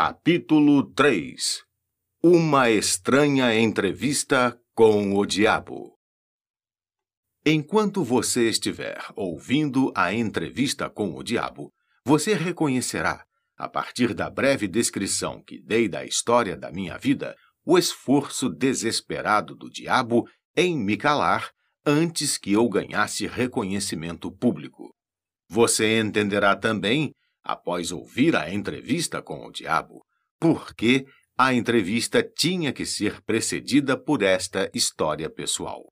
Capítulo 3 Uma estranha entrevista com o diabo. Enquanto você estiver ouvindo a entrevista com o diabo, você reconhecerá, a partir da breve descrição que dei da história da minha vida, o esforço desesperado do diabo em me calar antes que eu ganhasse reconhecimento público. Você entenderá também após ouvir a entrevista com o diabo, porque a entrevista tinha que ser precedida por esta história pessoal.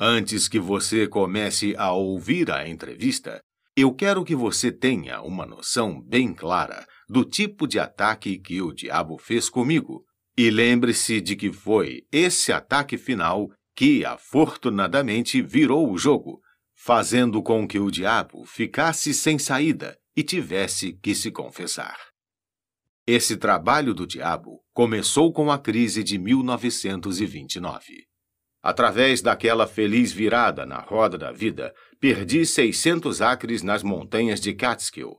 Antes que você comece a ouvir a entrevista, eu quero que você tenha uma noção bem clara do tipo de ataque que o diabo fez comigo. E lembre-se de que foi esse ataque final que, afortunadamente, virou o jogo, fazendo com que o diabo ficasse sem saída e tivesse que se confessar. Esse trabalho do diabo começou com a crise de 1929. Através daquela feliz virada na roda da vida, perdi 600 acres nas montanhas de Catskill.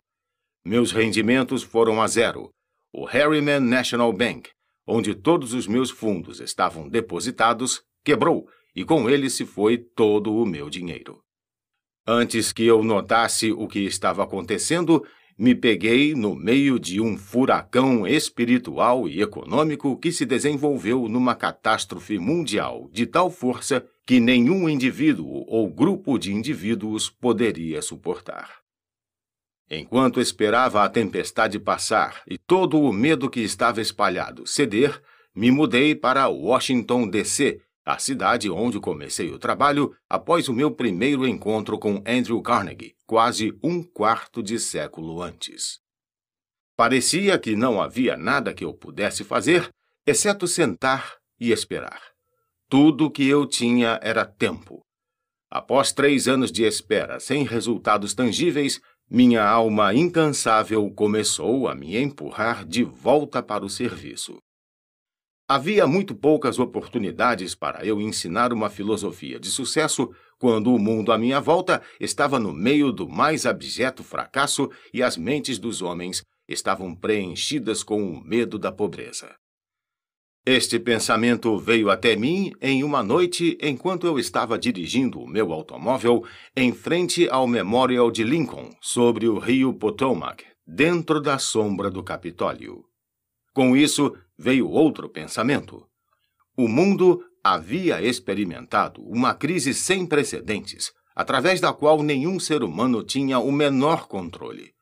Meus rendimentos foram a zero. O Harriman National Bank, onde todos os meus fundos estavam depositados, quebrou e com ele se foi todo o meu dinheiro. Antes que eu notasse o que estava acontecendo, me peguei no meio de um furacão espiritual e econômico que se desenvolveu numa catástrofe mundial de tal força que nenhum indivíduo ou grupo de indivíduos poderia suportar. Enquanto esperava a tempestade passar e todo o medo que estava espalhado ceder, me mudei para Washington, D.C., a cidade onde comecei o trabalho após o meu primeiro encontro com Andrew Carnegie, quase um quarto de século antes. Parecia que não havia nada que eu pudesse fazer, exceto sentar e esperar. Tudo o que eu tinha era tempo. Após três anos de espera sem resultados tangíveis, minha alma incansável começou a me empurrar de volta para o serviço. Havia muito poucas oportunidades para eu ensinar uma filosofia de sucesso quando o mundo à minha volta estava no meio do mais abjeto fracasso e as mentes dos homens estavam preenchidas com o medo da pobreza. Este pensamento veio até mim em uma noite enquanto eu estava dirigindo o meu automóvel em frente ao Memorial de Lincoln, sobre o rio Potomac, dentro da sombra do Capitólio. Com isso, veio outro pensamento. O mundo havia experimentado uma crise sem precedentes, através da qual nenhum ser humano tinha o menor controle.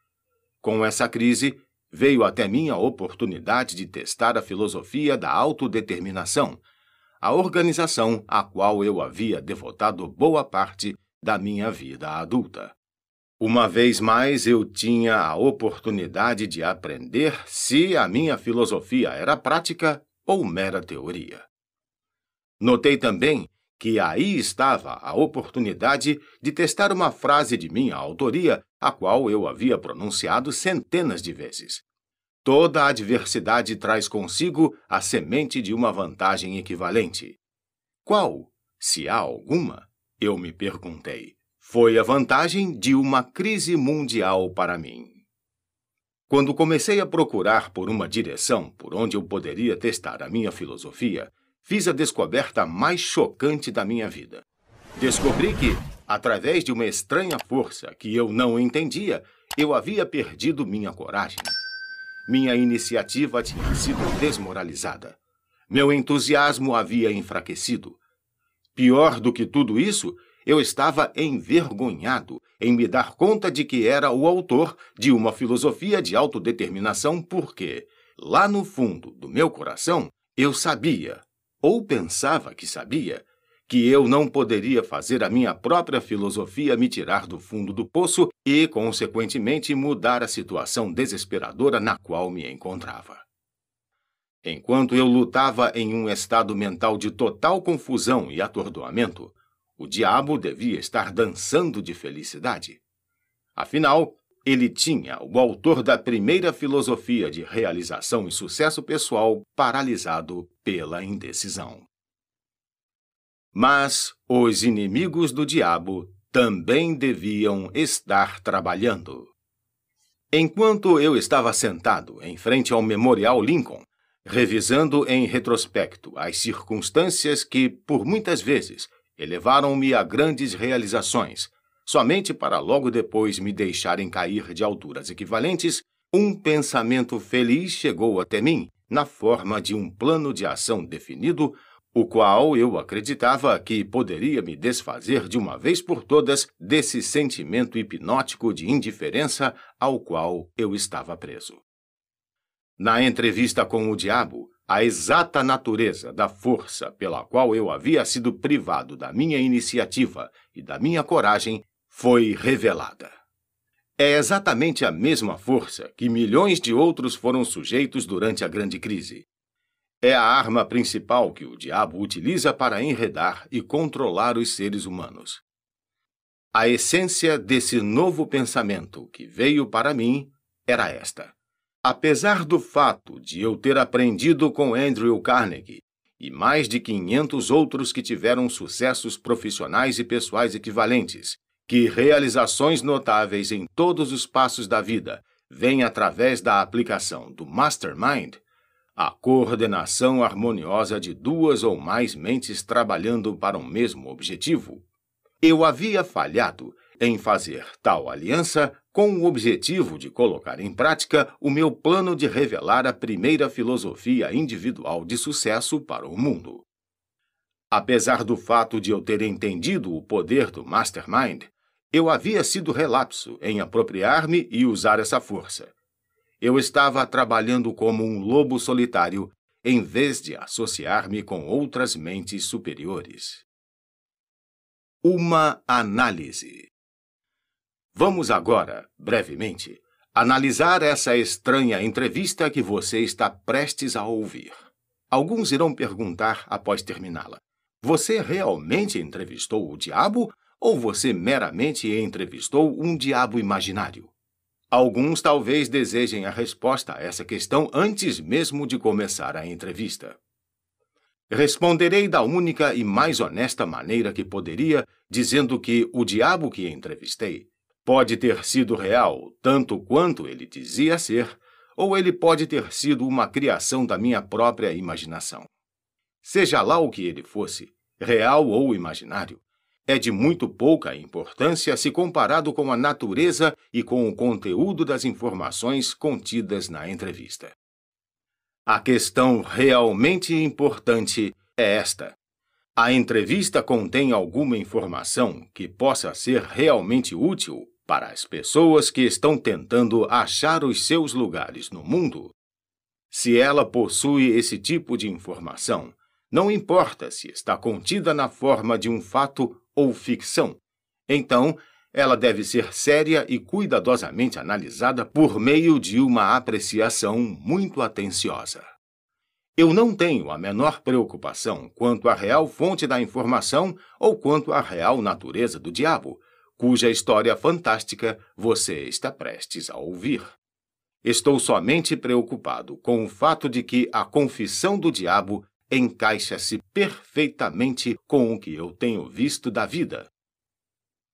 Com essa crise, veio até mim a oportunidade de testar a filosofia da autodeterminação, a organização à qual eu havia devotado boa parte da minha vida adulta. Uma vez mais eu tinha a oportunidade de aprender se a minha filosofia era prática ou mera teoria. Notei também que aí estava a oportunidade de testar uma frase de minha autoria, a qual eu havia pronunciado centenas de vezes. Toda adversidade traz consigo a semente de uma vantagem equivalente. Qual, se há alguma? Eu me perguntei foi a vantagem de uma crise mundial para mim. Quando comecei a procurar por uma direção por onde eu poderia testar a minha filosofia, fiz a descoberta mais chocante da minha vida. Descobri que, através de uma estranha força que eu não entendia, eu havia perdido minha coragem. Minha iniciativa tinha sido desmoralizada. Meu entusiasmo havia enfraquecido. Pior do que tudo isso, eu estava envergonhado em me dar conta de que era o autor de uma filosofia de autodeterminação, porque, lá no fundo do meu coração, eu sabia, ou pensava que sabia, que eu não poderia fazer a minha própria filosofia me tirar do fundo do poço e, consequentemente, mudar a situação desesperadora na qual me encontrava. Enquanto eu lutava em um estado mental de total confusão e atordoamento, o diabo devia estar dançando de felicidade. Afinal, ele tinha o autor da primeira filosofia de realização e sucesso pessoal paralisado pela indecisão. Mas os inimigos do diabo também deviam estar trabalhando. Enquanto eu estava sentado em frente ao Memorial Lincoln, revisando em retrospecto as circunstâncias que, por muitas vezes, elevaram-me a grandes realizações, somente para logo depois me deixarem cair de alturas equivalentes, um pensamento feliz chegou até mim na forma de um plano de ação definido, o qual eu acreditava que poderia me desfazer de uma vez por todas desse sentimento hipnótico de indiferença ao qual eu estava preso. Na entrevista com o diabo, a exata natureza da força pela qual eu havia sido privado da minha iniciativa e da minha coragem foi revelada. É exatamente a mesma força que milhões de outros foram sujeitos durante a Grande Crise. É a arma principal que o diabo utiliza para enredar e controlar os seres humanos. A essência desse novo pensamento que veio para mim era esta Apesar do fato de eu ter aprendido com Andrew Carnegie e mais de 500 outros que tiveram sucessos profissionais e pessoais equivalentes, que realizações notáveis em todos os passos da vida vêm através da aplicação do Mastermind, a coordenação harmoniosa de duas ou mais mentes trabalhando para um mesmo objetivo, eu havia falhado em fazer tal aliança com o objetivo de colocar em prática o meu plano de revelar a primeira filosofia individual de sucesso para o mundo. Apesar do fato de eu ter entendido o poder do Mastermind, eu havia sido relapso em apropriar-me e usar essa força. Eu estava trabalhando como um lobo solitário em vez de associar-me com outras mentes superiores. Uma análise. Vamos agora, brevemente, analisar essa estranha entrevista que você está prestes a ouvir. Alguns irão perguntar após terminá-la: Você realmente entrevistou o diabo ou você meramente entrevistou um diabo imaginário? Alguns talvez desejem a resposta a essa questão antes mesmo de começar a entrevista. Responderei da única e mais honesta maneira que poderia, dizendo que o diabo que entrevistei Pode ter sido real, tanto quanto ele dizia ser, ou ele pode ter sido uma criação da minha própria imaginação. Seja lá o que ele fosse, real ou imaginário, é de muito pouca importância se comparado com a natureza e com o conteúdo das informações contidas na entrevista. A questão realmente importante é esta: a entrevista contém alguma informação que possa ser realmente útil para as pessoas que estão tentando achar os seus lugares no mundo? Se ela possui esse tipo de informação, não importa se está contida na forma de um fato ou ficção, então ela deve ser séria e cuidadosamente analisada por meio de uma apreciação muito atenciosa. Eu não tenho a menor preocupação quanto à real fonte da informação ou quanto à real natureza do diabo, cuja história fantástica você está prestes a ouvir. Estou somente preocupado com o fato de que a confissão do diabo encaixa-se perfeitamente com o que eu tenho visto da vida,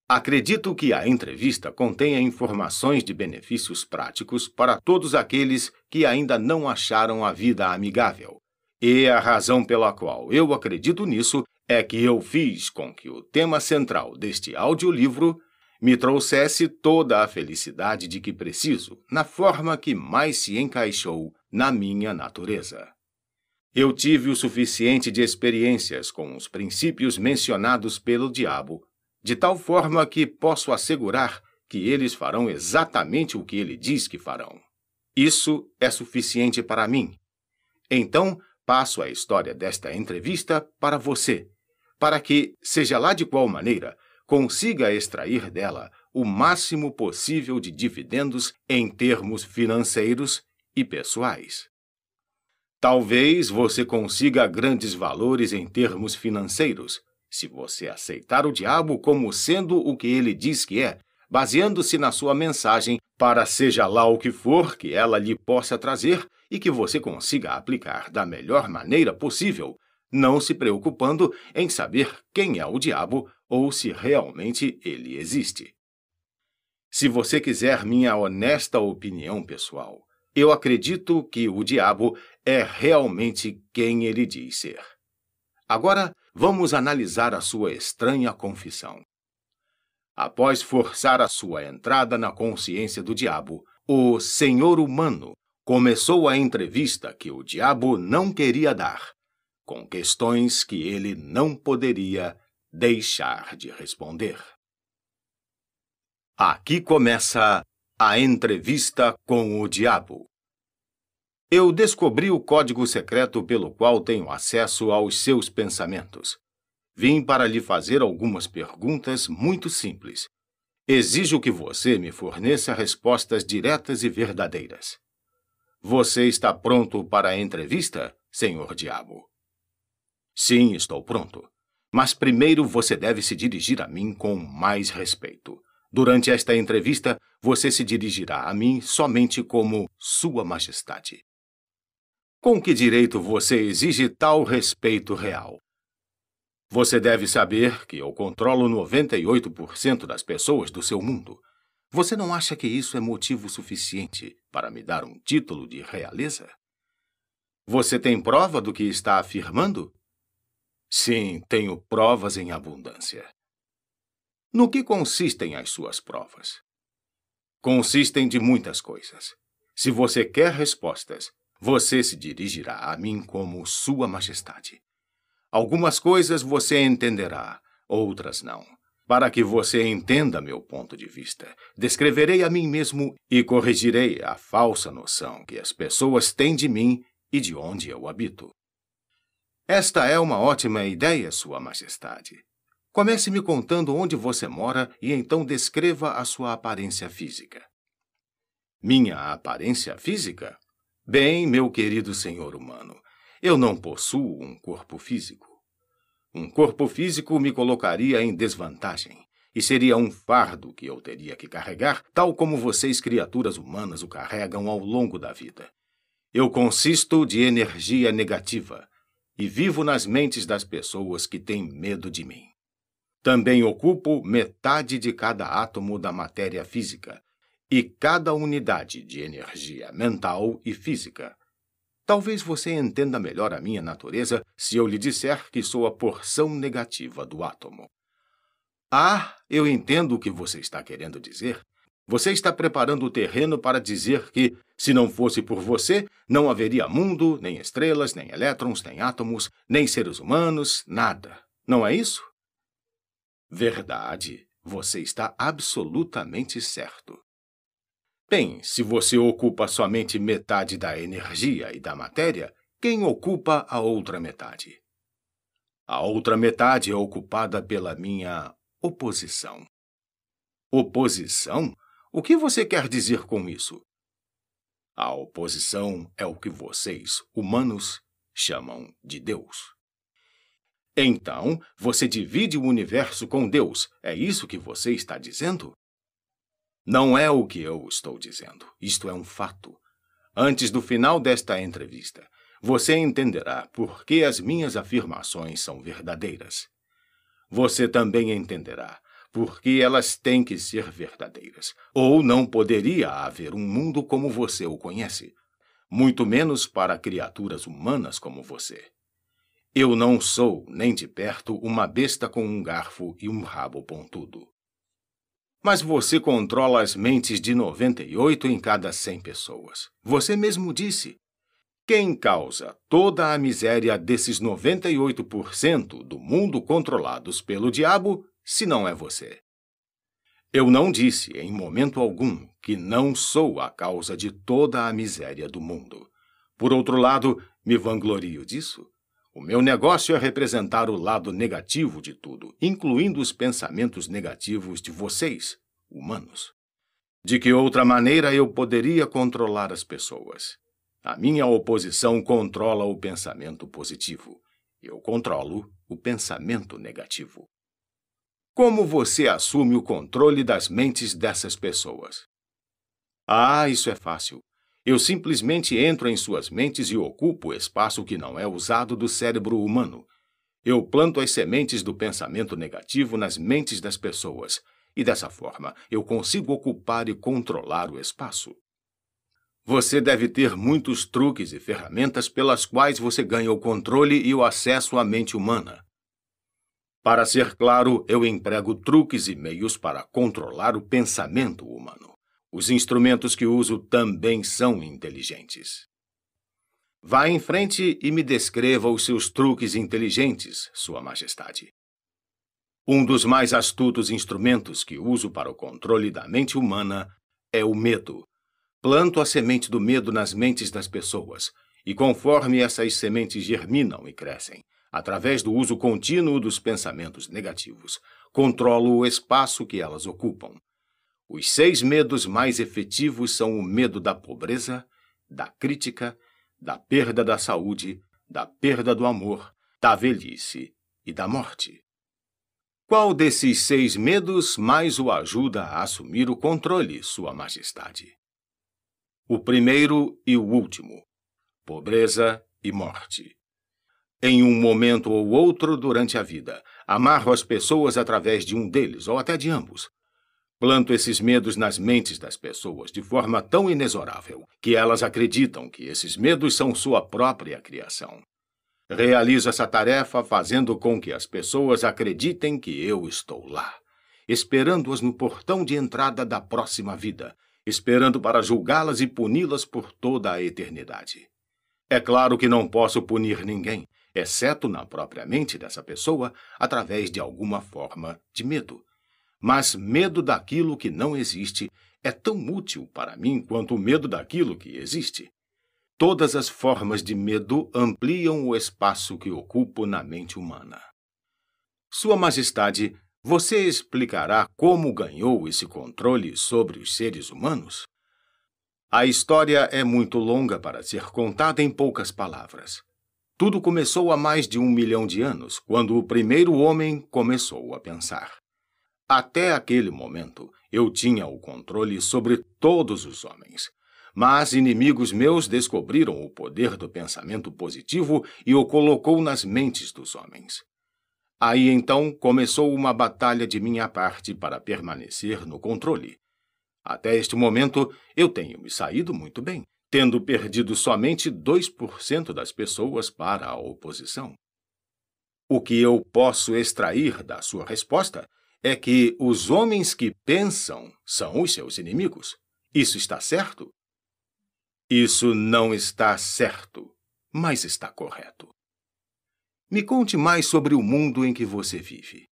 Acredito que a entrevista contenha informações de benefícios práticos para todos aqueles que ainda não acharam a vida amigável. E a razão pela qual eu acredito nisso é que eu fiz com que o tema central deste audiolivro me trouxesse toda a felicidade de que preciso, na forma que mais se encaixou na minha natureza. Eu tive o suficiente de experiências com os princípios mencionados pelo diabo de tal forma que posso assegurar que eles farão exatamente o que ele diz que farão. Isso é suficiente para mim. Então, passo a história desta entrevista para você, para que, seja lá de qual maneira, consiga extrair dela o máximo possível de dividendos em termos financeiros e pessoais. Talvez você consiga grandes valores em termos financeiros, se você aceitar o diabo como sendo o que ele diz que é, baseando-se na sua mensagem, para seja lá o que for que ela lhe possa trazer e que você consiga aplicar da melhor maneira possível, não se preocupando em saber quem é o diabo ou se realmente ele existe. Se você quiser minha honesta opinião pessoal, eu acredito que o diabo é realmente quem ele diz ser. Agora, vamos analisar a sua estranha confissão. Após forçar a sua entrada na consciência do diabo, o Senhor humano começou a entrevista que o diabo não queria dar, com questões que ele não poderia deixar de responder. Aqui começa a entrevista com o diabo. Eu descobri o código secreto pelo qual tenho acesso aos seus pensamentos. Vim para lhe fazer algumas perguntas muito simples. Exijo que você me forneça respostas diretas e verdadeiras. Você está pronto para a entrevista, senhor diabo? Sim, estou pronto. Mas primeiro você deve se dirigir a mim com mais respeito. Durante esta entrevista, você se dirigirá a mim somente como Sua Majestade. Com que direito você exige tal respeito real? Você deve saber que eu controlo 98% das pessoas do seu mundo. Você não acha que isso é motivo suficiente para me dar um título de realeza? Você tem prova do que está afirmando? Sim, tenho provas em abundância. No que consistem as suas provas? Consistem de muitas coisas. Se você quer respostas, você se dirigirá a mim como Sua Majestade. Algumas coisas você entenderá, outras não. Para que você entenda meu ponto de vista, descreverei a mim mesmo e corrigirei a falsa noção que as pessoas têm de mim e de onde eu habito. Esta é uma ótima ideia, Sua Majestade. Comece me contando onde você mora e então descreva a sua aparência física. Minha aparência física? Bem, meu querido senhor humano, eu não possuo um corpo físico. Um corpo físico me colocaria em desvantagem e seria um fardo que eu teria que carregar, tal como vocês, criaturas humanas, o carregam ao longo da vida. Eu consisto de energia negativa e vivo nas mentes das pessoas que têm medo de mim. Também ocupo metade de cada átomo da matéria física e cada unidade de energia mental e física. Talvez você entenda melhor a minha natureza se eu lhe disser que sou a porção negativa do átomo. Ah, eu entendo o que você está querendo dizer. Você está preparando o terreno para dizer que, se não fosse por você, não haveria mundo, nem estrelas, nem elétrons, nem átomos, nem seres humanos, nada. Não é isso? Verdade. Você está absolutamente certo. Bem, se você ocupa somente metade da energia e da matéria, quem ocupa a outra metade? A outra metade é ocupada pela minha oposição. Oposição? O que você quer dizer com isso? A oposição é o que vocês, humanos, chamam de Deus. Então, você divide o universo com Deus, é isso que você está dizendo? Não é o que eu estou dizendo. Isto é um fato. Antes do final desta entrevista, você entenderá por que as minhas afirmações são verdadeiras. Você também entenderá por que elas têm que ser verdadeiras, ou não poderia haver um mundo como você o conhece, muito menos para criaturas humanas como você. Eu não sou, nem de perto, uma besta com um garfo e um rabo pontudo. Mas você controla as mentes de 98 em cada 100 pessoas. Você mesmo disse. Quem causa toda a miséria desses 98% do mundo controlados pelo diabo, se não é você? Eu não disse em momento algum que não sou a causa de toda a miséria do mundo. Por outro lado, me vanglorio disso? O meu negócio é representar o lado negativo de tudo, incluindo os pensamentos negativos de vocês, humanos. De que outra maneira eu poderia controlar as pessoas? A minha oposição controla o pensamento positivo. Eu controlo o pensamento negativo. Como você assume o controle das mentes dessas pessoas? Ah, isso é fácil. Eu simplesmente entro em suas mentes e ocupo o espaço que não é usado do cérebro humano. Eu planto as sementes do pensamento negativo nas mentes das pessoas, e dessa forma eu consigo ocupar e controlar o espaço. Você deve ter muitos truques e ferramentas pelas quais você ganha o controle e o acesso à mente humana. Para ser claro, eu emprego truques e meios para controlar o pensamento humano. Os instrumentos que uso também são inteligentes. Vá em frente e me descreva os seus truques inteligentes, Sua Majestade. Um dos mais astutos instrumentos que uso para o controle da mente humana é o medo. Planto a semente do medo nas mentes das pessoas, e conforme essas sementes germinam e crescem, através do uso contínuo dos pensamentos negativos, controlo o espaço que elas ocupam, os seis medos mais efetivos são o medo da pobreza, da crítica, da perda da saúde, da perda do amor, da velhice e da morte. Qual desses seis medos mais o ajuda a assumir o controle, Sua Majestade? O primeiro e o último: pobreza e morte. Em um momento ou outro durante a vida, amarro as pessoas através de um deles ou até de ambos, Planto esses medos nas mentes das pessoas de forma tão inexorável que elas acreditam que esses medos são sua própria criação. Realizo essa tarefa fazendo com que as pessoas acreditem que eu estou lá, esperando-as no portão de entrada da próxima vida, esperando para julgá-las e puni-las por toda a eternidade. É claro que não posso punir ninguém, exceto na própria mente dessa pessoa, através de alguma forma de medo mas medo daquilo que não existe é tão útil para mim quanto o medo daquilo que existe. Todas as formas de medo ampliam o espaço que ocupo na mente humana. Sua Majestade, você explicará como ganhou esse controle sobre os seres humanos? A história é muito longa para ser contada em poucas palavras. Tudo começou há mais de um milhão de anos, quando o primeiro homem começou a pensar. Até aquele momento, eu tinha o controle sobre todos os homens. Mas inimigos meus descobriram o poder do pensamento positivo e o colocou nas mentes dos homens. Aí então começou uma batalha de minha parte para permanecer no controle. Até este momento, eu tenho me saído muito bem, tendo perdido somente 2% das pessoas para a oposição. O que eu posso extrair da sua resposta é que os homens que pensam são os seus inimigos. Isso está certo? Isso não está certo, mas está correto. Me conte mais sobre o mundo em que você vive.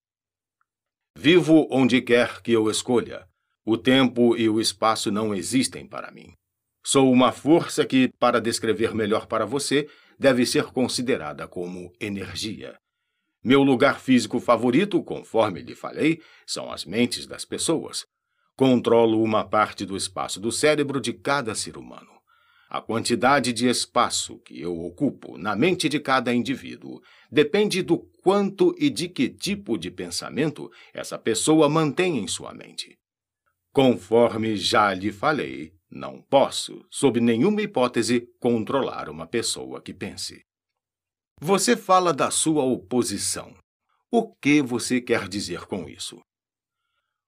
Vivo onde quer que eu escolha. O tempo e o espaço não existem para mim. Sou uma força que, para descrever melhor para você, deve ser considerada como energia. Meu lugar físico favorito, conforme lhe falei, são as mentes das pessoas. Controlo uma parte do espaço do cérebro de cada ser humano. A quantidade de espaço que eu ocupo na mente de cada indivíduo depende do quanto e de que tipo de pensamento essa pessoa mantém em sua mente. Conforme já lhe falei, não posso, sob nenhuma hipótese, controlar uma pessoa que pense. Você fala da sua oposição. O que você quer dizer com isso?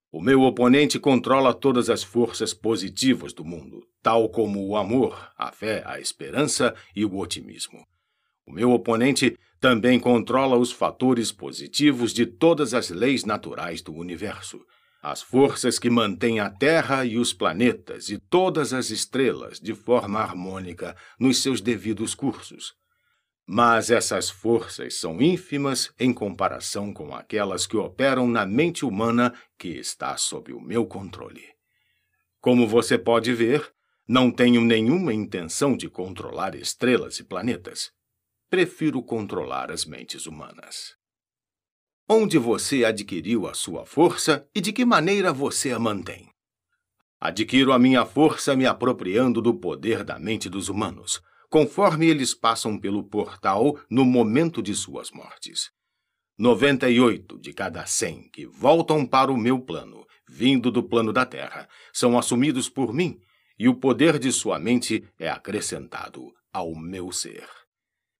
O meu oponente controla todas as forças positivas do mundo, tal como o amor, a fé, a esperança e o otimismo. O meu oponente também controla os fatores positivos de todas as leis naturais do universo, as forças que mantêm a Terra e os planetas e todas as estrelas de forma harmônica nos seus devidos cursos mas essas forças são ínfimas em comparação com aquelas que operam na mente humana que está sob o meu controle. Como você pode ver, não tenho nenhuma intenção de controlar estrelas e planetas. Prefiro controlar as mentes humanas. Onde você adquiriu a sua força e de que maneira você a mantém? Adquiro a minha força me apropriando do poder da mente dos humanos conforme eles passam pelo portal no momento de suas mortes. 98 de cada 100 que voltam para o meu plano, vindo do plano da Terra, são assumidos por mim, e o poder de sua mente é acrescentado ao meu ser.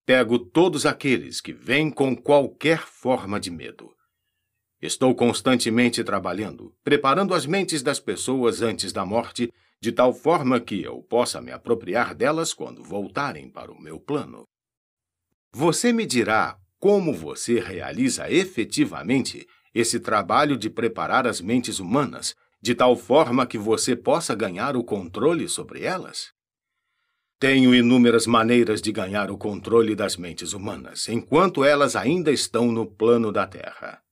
Pego todos aqueles que vêm com qualquer forma de medo, Estou constantemente trabalhando, preparando as mentes das pessoas antes da morte, de tal forma que eu possa me apropriar delas quando voltarem para o meu plano. Você me dirá como você realiza efetivamente esse trabalho de preparar as mentes humanas, de tal forma que você possa ganhar o controle sobre elas? Tenho inúmeras maneiras de ganhar o controle das mentes humanas, enquanto elas ainda estão no plano da Terra.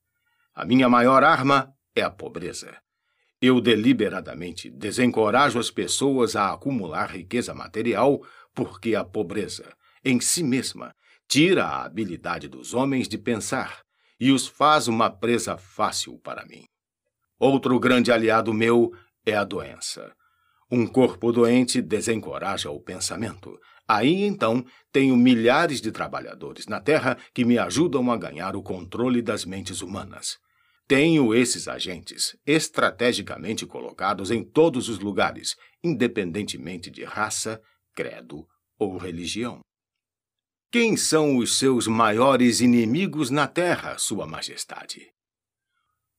A minha maior arma é a pobreza. Eu deliberadamente desencorajo as pessoas a acumular riqueza material porque a pobreza, em si mesma, tira a habilidade dos homens de pensar e os faz uma presa fácil para mim. Outro grande aliado meu é a doença. Um corpo doente desencoraja o pensamento, Aí então tenho milhares de trabalhadores na Terra que me ajudam a ganhar o controle das mentes humanas. Tenho esses agentes estrategicamente colocados em todos os lugares, independentemente de raça, credo ou religião. Quem são os seus maiores inimigos na Terra, Sua Majestade?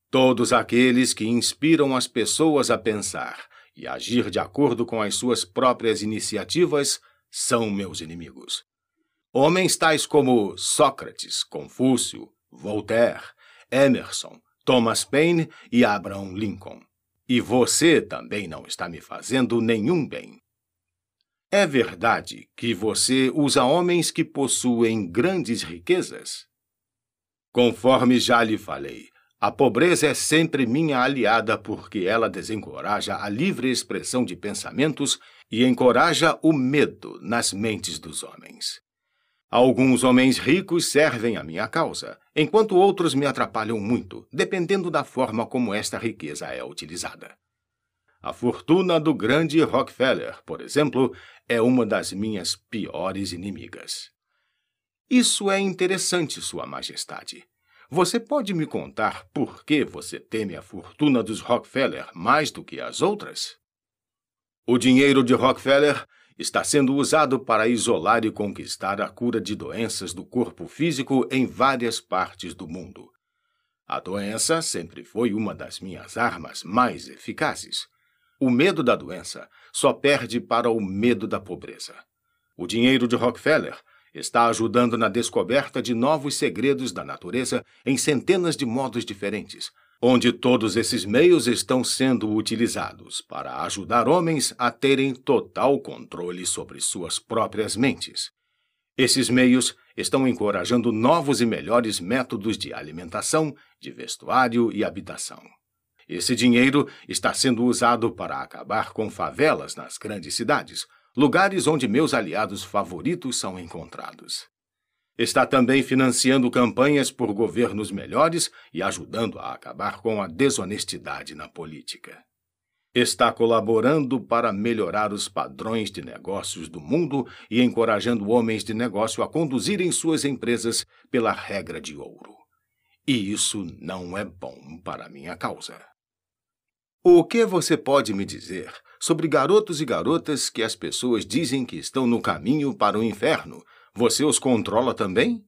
Todos aqueles que inspiram as pessoas a pensar e agir de acordo com as suas próprias iniciativas são meus inimigos. Homens tais como Sócrates, Confúcio, Voltaire, Emerson, Thomas Paine e Abraham Lincoln. E você também não está me fazendo nenhum bem. É verdade que você usa homens que possuem grandes riquezas? Conforme já lhe falei, a pobreza é sempre minha aliada porque ela desencoraja a livre expressão de pensamentos e encoraja o medo nas mentes dos homens. Alguns homens ricos servem à minha causa, enquanto outros me atrapalham muito, dependendo da forma como esta riqueza é utilizada. A fortuna do grande Rockefeller, por exemplo, é uma das minhas piores inimigas. Isso é interessante, Sua Majestade. Você pode me contar por que você teme a fortuna dos Rockefeller mais do que as outras? O dinheiro de Rockefeller está sendo usado para isolar e conquistar a cura de doenças do corpo físico em várias partes do mundo. A doença sempre foi uma das minhas armas mais eficazes. O medo da doença só perde para o medo da pobreza. O dinheiro de Rockefeller está ajudando na descoberta de novos segredos da natureza em centenas de modos diferentes, onde todos esses meios estão sendo utilizados para ajudar homens a terem total controle sobre suas próprias mentes. Esses meios estão encorajando novos e melhores métodos de alimentação, de vestuário e habitação. Esse dinheiro está sendo usado para acabar com favelas nas grandes cidades, lugares onde meus aliados favoritos são encontrados. Está também financiando campanhas por governos melhores e ajudando a acabar com a desonestidade na política. Está colaborando para melhorar os padrões de negócios do mundo e encorajando homens de negócio a conduzirem suas empresas pela regra de ouro. E isso não é bom para minha causa. O que você pode me dizer sobre garotos e garotas que as pessoas dizem que estão no caminho para o inferno você os controla também?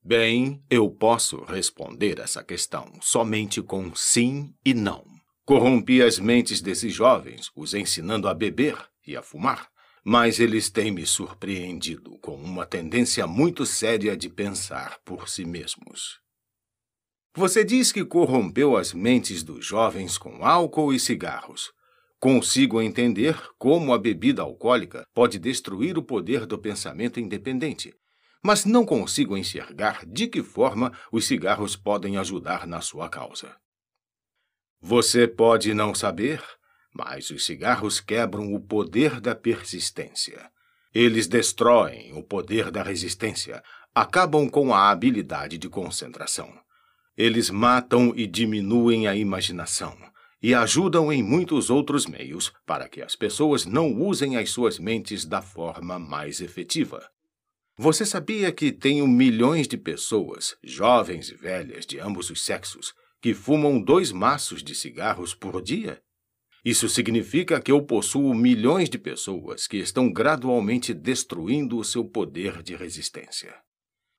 Bem, eu posso responder essa questão somente com sim e não. Corrompi as mentes desses jovens, os ensinando a beber e a fumar, mas eles têm me surpreendido com uma tendência muito séria de pensar por si mesmos. Você diz que corrompeu as mentes dos jovens com álcool e cigarros. Consigo entender como a bebida alcoólica pode destruir o poder do pensamento independente, mas não consigo enxergar de que forma os cigarros podem ajudar na sua causa. Você pode não saber, mas os cigarros quebram o poder da persistência. Eles destroem o poder da resistência, acabam com a habilidade de concentração. Eles matam e diminuem a imaginação e ajudam em muitos outros meios para que as pessoas não usem as suas mentes da forma mais efetiva. Você sabia que tenho milhões de pessoas, jovens e velhas de ambos os sexos, que fumam dois maços de cigarros por dia? Isso significa que eu possuo milhões de pessoas que estão gradualmente destruindo o seu poder de resistência.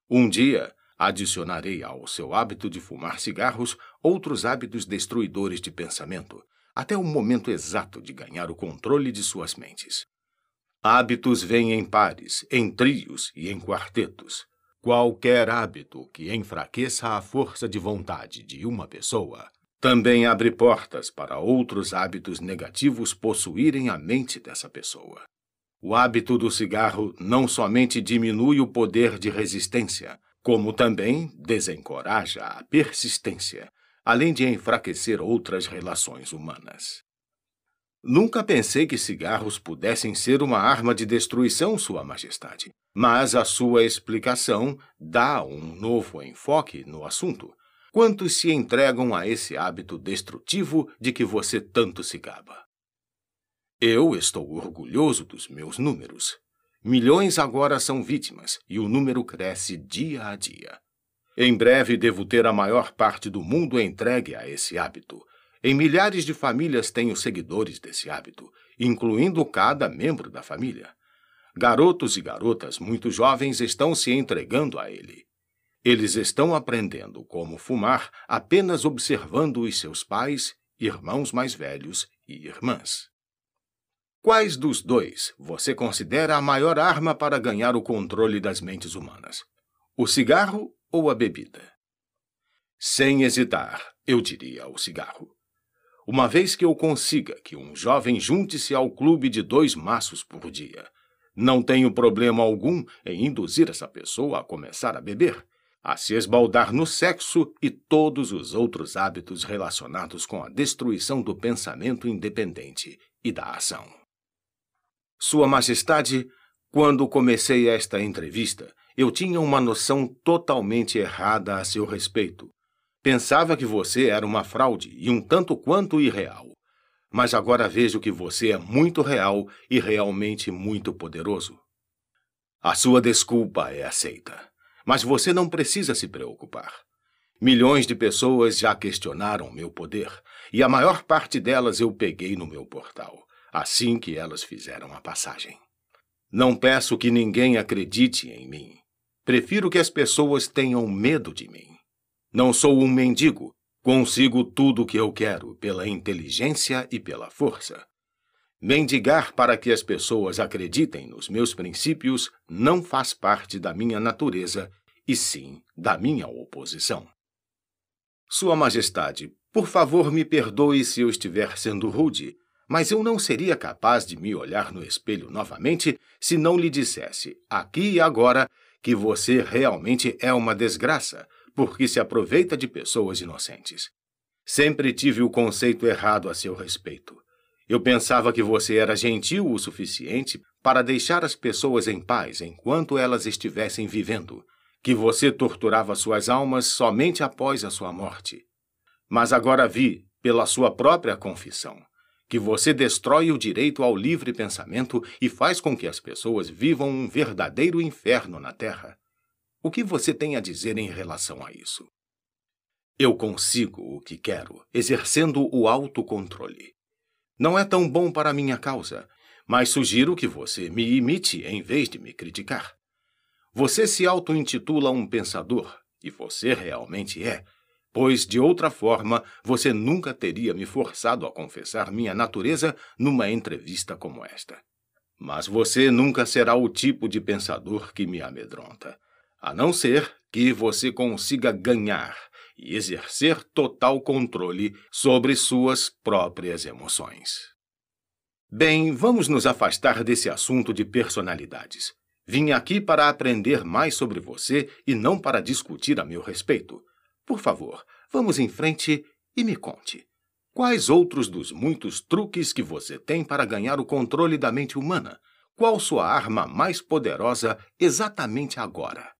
Um dia, Adicionarei ao seu hábito de fumar cigarros outros hábitos destruidores de pensamento, até o momento exato de ganhar o controle de suas mentes. Hábitos vêm em pares, em trios e em quartetos. Qualquer hábito que enfraqueça a força de vontade de uma pessoa também abre portas para outros hábitos negativos possuírem a mente dessa pessoa. O hábito do cigarro não somente diminui o poder de resistência, como também desencoraja a persistência, além de enfraquecer outras relações humanas. Nunca pensei que cigarros pudessem ser uma arma de destruição, Sua Majestade, mas a sua explicação dá um novo enfoque no assunto. Quantos se entregam a esse hábito destrutivo de que você tanto se gaba? Eu estou orgulhoso dos meus números, Milhões agora são vítimas e o número cresce dia a dia. Em breve devo ter a maior parte do mundo entregue a esse hábito. Em milhares de famílias tenho seguidores desse hábito, incluindo cada membro da família. Garotos e garotas muito jovens estão se entregando a ele. Eles estão aprendendo como fumar apenas observando os seus pais, irmãos mais velhos e irmãs. Quais dos dois você considera a maior arma para ganhar o controle das mentes humanas? O cigarro ou a bebida? Sem hesitar, eu diria o cigarro. Uma vez que eu consiga que um jovem junte-se ao clube de dois maços por dia, não tenho problema algum em induzir essa pessoa a começar a beber, a se esbaldar no sexo e todos os outros hábitos relacionados com a destruição do pensamento independente e da ação. Sua Majestade, quando comecei esta entrevista, eu tinha uma noção totalmente errada a seu respeito. Pensava que você era uma fraude e um tanto quanto irreal. Mas agora vejo que você é muito real e realmente muito poderoso. A sua desculpa é aceita. Mas você não precisa se preocupar. Milhões de pessoas já questionaram meu poder, e a maior parte delas eu peguei no meu portal assim que elas fizeram a passagem. Não peço que ninguém acredite em mim. Prefiro que as pessoas tenham medo de mim. Não sou um mendigo. Consigo tudo o que eu quero pela inteligência e pela força. Mendigar para que as pessoas acreditem nos meus princípios não faz parte da minha natureza, e sim da minha oposição. Sua Majestade, por favor me perdoe se eu estiver sendo rude, mas eu não seria capaz de me olhar no espelho novamente se não lhe dissesse, aqui e agora, que você realmente é uma desgraça, porque se aproveita de pessoas inocentes. Sempre tive o conceito errado a seu respeito. Eu pensava que você era gentil o suficiente para deixar as pessoas em paz enquanto elas estivessem vivendo, que você torturava suas almas somente após a sua morte. Mas agora vi, pela sua própria confissão, que você destrói o direito ao livre pensamento e faz com que as pessoas vivam um verdadeiro inferno na Terra. O que você tem a dizer em relação a isso? Eu consigo o que quero, exercendo o autocontrole. Não é tão bom para minha causa, mas sugiro que você me imite em vez de me criticar. Você se auto-intitula um pensador, e você realmente é, pois de outra forma você nunca teria me forçado a confessar minha natureza numa entrevista como esta. Mas você nunca será o tipo de pensador que me amedronta, a não ser que você consiga ganhar e exercer total controle sobre suas próprias emoções. Bem, vamos nos afastar desse assunto de personalidades. Vim aqui para aprender mais sobre você e não para discutir a meu respeito. Por favor, vamos em frente e me conte. Quais outros dos muitos truques que você tem para ganhar o controle da mente humana? Qual sua arma mais poderosa exatamente agora?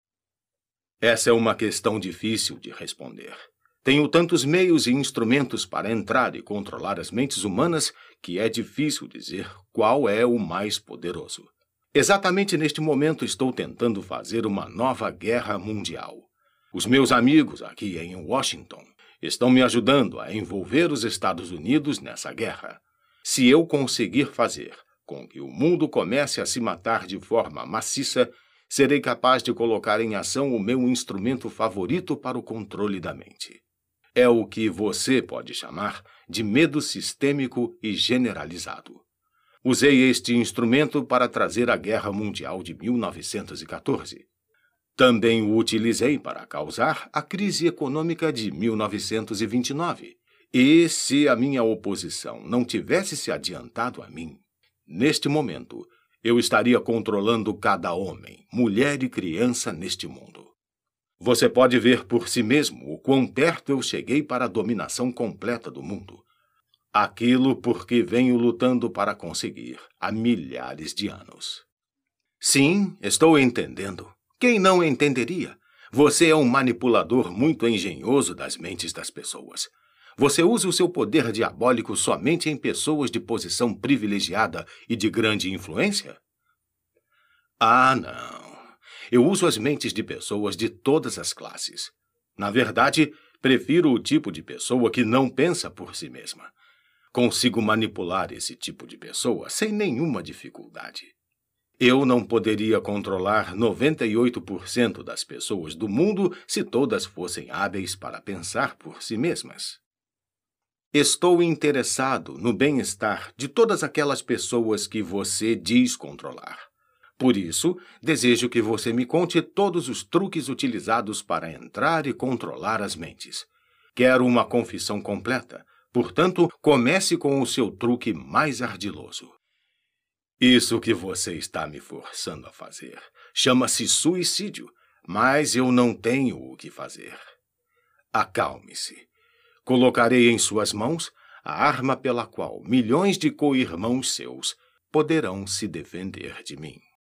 Essa é uma questão difícil de responder. Tenho tantos meios e instrumentos para entrar e controlar as mentes humanas que é difícil dizer qual é o mais poderoso. Exatamente neste momento estou tentando fazer uma nova guerra mundial. Os meus amigos aqui em Washington estão me ajudando a envolver os Estados Unidos nessa guerra. Se eu conseguir fazer com que o mundo comece a se matar de forma maciça, serei capaz de colocar em ação o meu instrumento favorito para o controle da mente. É o que você pode chamar de medo sistêmico e generalizado. Usei este instrumento para trazer a Guerra Mundial de 1914. Também o utilizei para causar a crise econômica de 1929. E se a minha oposição não tivesse se adiantado a mim, neste momento eu estaria controlando cada homem, mulher e criança neste mundo. Você pode ver por si mesmo o quão perto eu cheguei para a dominação completa do mundo. Aquilo por que venho lutando para conseguir há milhares de anos. Sim, estou entendendo. Quem não entenderia? Você é um manipulador muito engenhoso das mentes das pessoas. Você usa o seu poder diabólico somente em pessoas de posição privilegiada e de grande influência? Ah, não. Eu uso as mentes de pessoas de todas as classes. Na verdade, prefiro o tipo de pessoa que não pensa por si mesma. Consigo manipular esse tipo de pessoa sem nenhuma dificuldade. Eu não poderia controlar 98% das pessoas do mundo se todas fossem hábeis para pensar por si mesmas. Estou interessado no bem-estar de todas aquelas pessoas que você diz controlar. Por isso, desejo que você me conte todos os truques utilizados para entrar e controlar as mentes. Quero uma confissão completa, portanto, comece com o seu truque mais ardiloso. Isso que você está me forçando a fazer chama-se suicídio, mas eu não tenho o que fazer. Acalme-se. Colocarei em suas mãos a arma pela qual milhões de co-irmãos seus poderão se defender de mim.